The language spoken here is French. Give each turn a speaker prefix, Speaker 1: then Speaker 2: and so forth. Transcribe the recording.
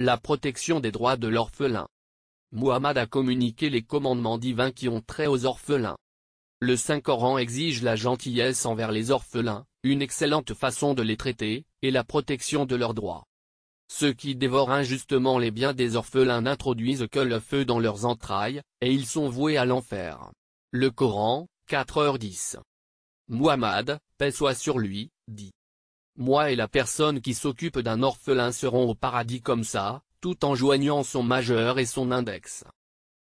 Speaker 1: La protection des droits de l'orphelin. Muhammad a communiqué les commandements divins qui ont trait aux orphelins. Le Saint-Coran exige la gentillesse envers les orphelins, une excellente façon de les traiter, et la protection de leurs droits. Ceux qui dévorent injustement les biens des orphelins n'introduisent que le feu dans leurs entrailles, et ils sont voués à l'enfer. Le Coran, 4h10. Muhammad, paix soit sur lui, dit moi et la personne qui s'occupe d'un orphelin seront au paradis comme ça, tout en joignant son majeur et son index.